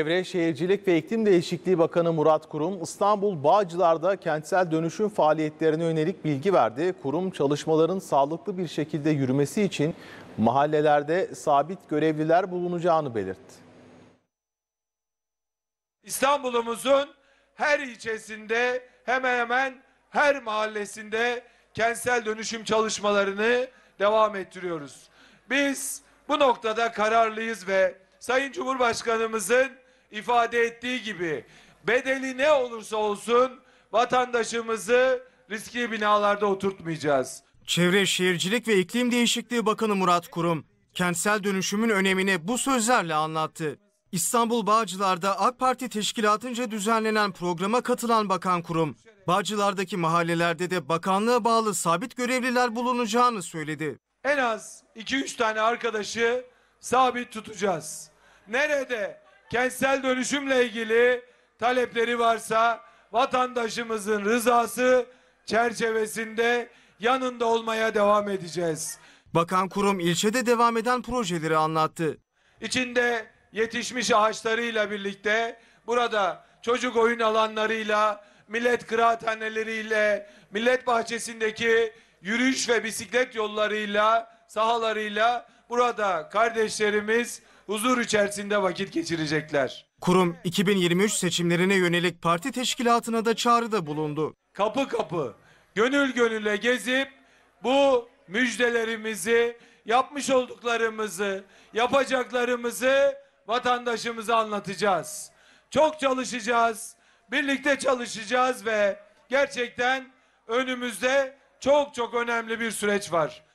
Çevre Şehircilik ve İklim Değişikliği Bakanı Murat Kurum, İstanbul Bağcılar'da kentsel dönüşüm faaliyetlerine yönelik bilgi verdi. Kurum çalışmaların sağlıklı bir şekilde yürümesi için mahallelerde sabit görevliler bulunacağını belirtti. İstanbul'umuzun her ilçesinde hemen hemen her mahallesinde kentsel dönüşüm çalışmalarını devam ettiriyoruz. Biz bu noktada kararlıyız ve Sayın Cumhurbaşkanımızın ifade ettiği gibi bedeli ne olursa olsun vatandaşımızı riskli binalarda oturtmayacağız. Çevre Şehircilik ve İklim Değişikliği Bakanı Murat Kurum, kentsel dönüşümün önemini bu sözlerle anlattı. İstanbul Bağcılar'da AK Parti teşkilatınca düzenlenen programa katılan Bakan Kurum, Bağcılar'daki mahallelerde de bakanlığa bağlı sabit görevliler bulunacağını söyledi. En az 2-3 tane arkadaşı sabit tutacağız. Nerede kentsel dönüşümle ilgili talepleri varsa vatandaşımızın rızası çerçevesinde yanında olmaya devam edeceğiz. Bakan kurum ilçede devam eden projeleri anlattı. İçinde yetişmiş ağaçlarıyla birlikte burada çocuk oyun alanlarıyla, millet kıraathaneleriyle, millet bahçesindeki yürüyüş ve bisiklet yollarıyla, sahalarıyla burada kardeşlerimiz huzur içerisinde vakit geçirecekler. Kurum 2023 seçimlerine yönelik parti teşkilatına da çağrıda bulundu. Kapı kapı, gönül gönüle gezip bu müjdelerimizi, yapmış olduklarımızı, yapacaklarımızı vatandaşımıza anlatacağız. Çok çalışacağız, birlikte çalışacağız ve gerçekten önümüzde çok çok önemli bir süreç var.